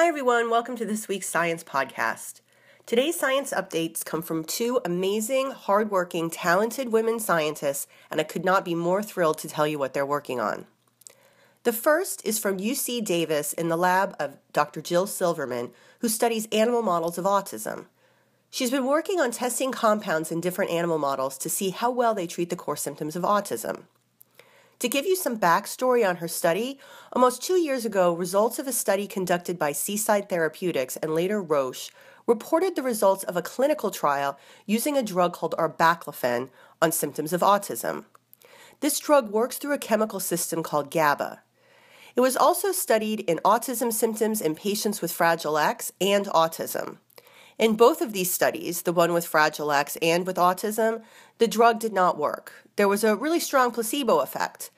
Hi, everyone. Welcome to this week's Science Podcast. Today's science updates come from two amazing, hardworking, talented women scientists, and I could not be more thrilled to tell you what they're working on. The first is from UC Davis in the lab of Dr. Jill Silverman, who studies animal models of autism. She's been working on testing compounds in different animal models to see how well they treat the core symptoms of autism. To give you some backstory on her study, almost two years ago, results of a study conducted by Seaside Therapeutics and later Roche reported the results of a clinical trial using a drug called arbaclofen on symptoms of autism. This drug works through a chemical system called GABA. It was also studied in autism symptoms in patients with Fragile X and autism. In both of these studies, the one with Fragile X and with autism, the drug did not work. There was a really strong placebo effect.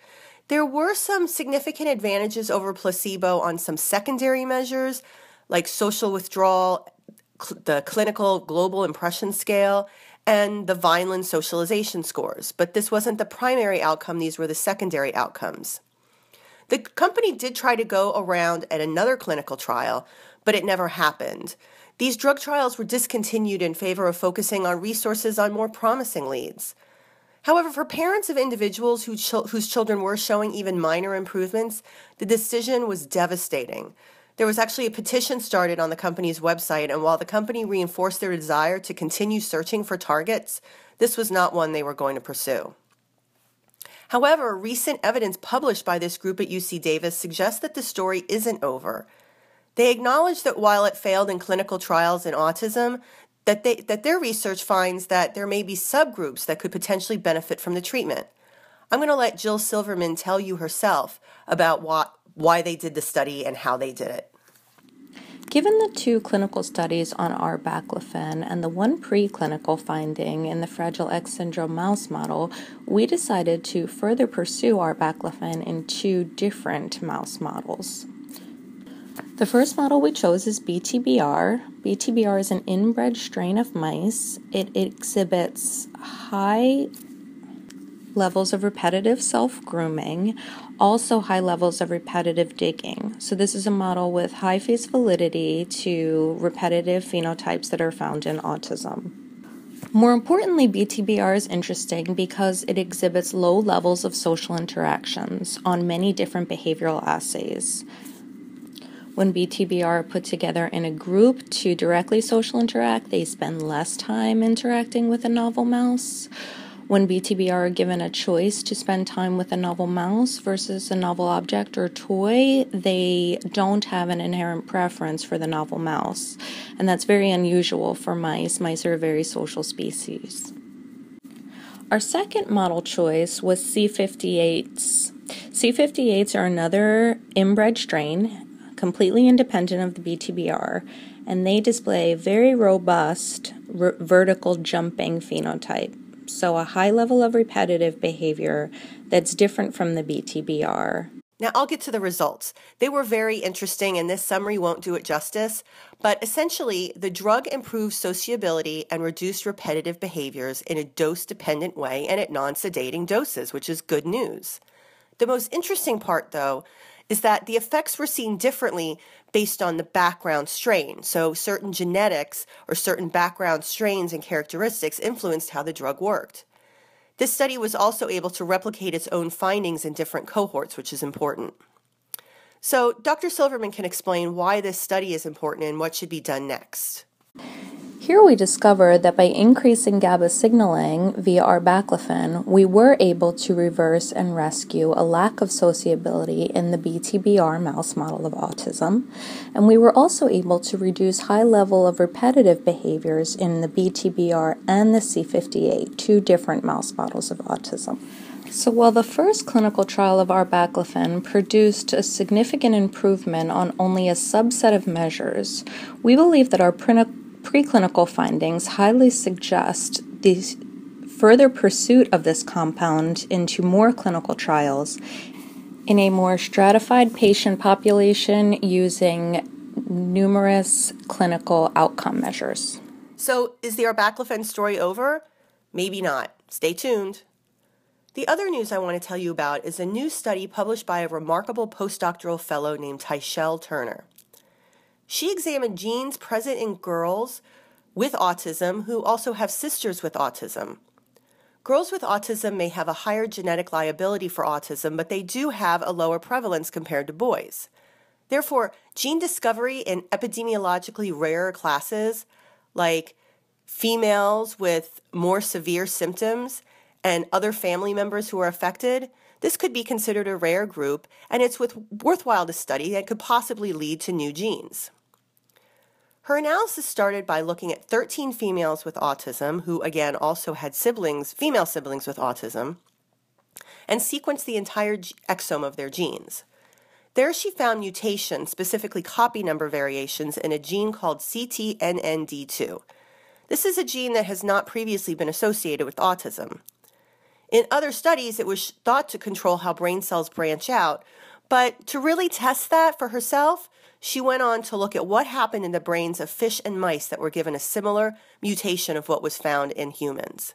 There were some significant advantages over placebo on some secondary measures like social withdrawal, cl- the clinical global impression scale, and the Vineland socialization scores. But this wasn't the primary outcome, these were the secondary outcomes. The company did try to go around at another clinical trial, but it never happened. These drug trials were discontinued in favor of focusing on resources on more promising leads. However, for parents of individuals who ch- whose children were showing even minor improvements, the decision was devastating. There was actually a petition started on the company's website, and while the company reinforced their desire to continue searching for targets, this was not one they were going to pursue. However, recent evidence published by this group at UC Davis suggests that the story isn't over. They acknowledge that while it failed in clinical trials in autism, that they that their research finds that there may be subgroups that could potentially benefit from the treatment. I'm going to let Jill Silverman tell you herself about what why they did the study and how they did it. Given the two clinical studies on baclofen and the one preclinical finding in the Fragile X syndrome mouse model, we decided to further pursue baclofen in two different mouse models. The first model we chose is BTBR. BTBR is an inbred strain of mice. It exhibits high levels of repetitive self grooming, also high levels of repetitive digging. So, this is a model with high face validity to repetitive phenotypes that are found in autism. More importantly, BTBR is interesting because it exhibits low levels of social interactions on many different behavioral assays when BTBR are put together in a group to directly social interact, they spend less time interacting with a novel mouse. When BTBR are given a choice to spend time with a novel mouse versus a novel object or toy, they don't have an inherent preference for the novel mouse. And that's very unusual for mice. Mice are a very social species. Our second model choice was C58s. C58s are another inbred strain, completely independent of the BTBR, and they display very robust r- vertical jumping phenotype. So, a high level of repetitive behavior that's different from the BTBR. Now, I'll get to the results. They were very interesting, and this summary won't do it justice. But essentially, the drug improved sociability and reduced repetitive behaviors in a dose dependent way and at non sedating doses, which is good news. The most interesting part, though, is that the effects were seen differently based on the background strain. So, certain genetics or certain background strains and characteristics influenced how the drug worked. This study was also able to replicate its own findings in different cohorts, which is important. So, Dr. Silverman can explain why this study is important and what should be done next. Here we discovered that by increasing GABA signaling via arbaclofen, we were able to reverse and rescue a lack of sociability in the BTBR mouse model of autism, and we were also able to reduce high level of repetitive behaviors in the BTBR and the C58, two different mouse models of autism. So, while the first clinical trial of arbaclofen produced a significant improvement on only a subset of measures, we believe that our preclinical findings highly suggest the further pursuit of this compound into more clinical trials in a more stratified patient population using numerous clinical outcome measures. So, is the arbaclofen story over? Maybe not. Stay tuned. The other news I want to tell you about is a new study published by a remarkable postdoctoral fellow named Tyshel Turner. She examined genes present in girls with autism who also have sisters with autism. Girls with autism may have a higher genetic liability for autism, but they do have a lower prevalence compared to boys. Therefore, gene discovery in epidemiologically rarer classes, like females with more severe symptoms and other family members who are affected, this could be considered a rare group, and it's worthwhile to study and could possibly lead to new genes. Her analysis started by looking at 13 females with autism, who again also had siblings, female siblings with autism, and sequenced the entire exome of their genes. There she found mutations, specifically copy number variations, in a gene called CTNND2. This is a gene that has not previously been associated with autism. In other studies, it was thought to control how brain cells branch out, but to really test that for herself, she went on to look at what happened in the brains of fish and mice that were given a similar mutation of what was found in humans.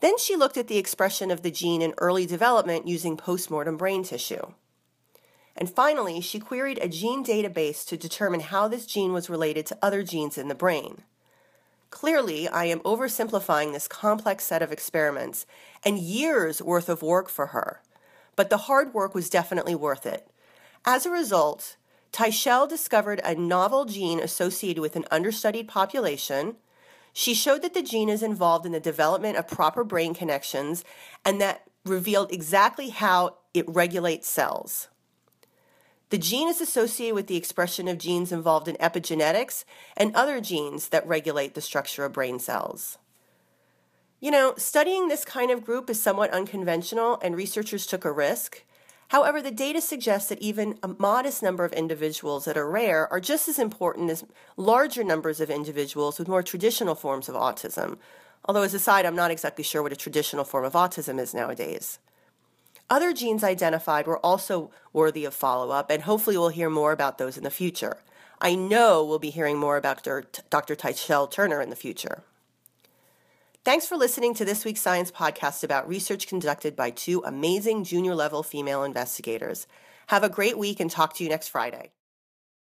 Then she looked at the expression of the gene in early development using postmortem brain tissue. And finally, she queried a gene database to determine how this gene was related to other genes in the brain. Clearly, I am oversimplifying this complex set of experiments and years worth of work for her but the hard work was definitely worth it. As a result, Teichel discovered a novel gene associated with an understudied population. She showed that the gene is involved in the development of proper brain connections and that revealed exactly how it regulates cells. The gene is associated with the expression of genes involved in epigenetics and other genes that regulate the structure of brain cells. You know, studying this kind of group is somewhat unconventional, and researchers took a risk. However, the data suggests that even a modest number of individuals that are rare are just as important as larger numbers of individuals with more traditional forms of autism. Although, as a side, I'm not exactly sure what a traditional form of autism is nowadays. Other genes identified were also worthy of follow up, and hopefully, we'll hear more about those in the future. I know we'll be hearing more about Dr. Tychelle Turner in the future. Thanks for listening to this week's science podcast about research conducted by two amazing junior level female investigators. Have a great week and talk to you next Friday.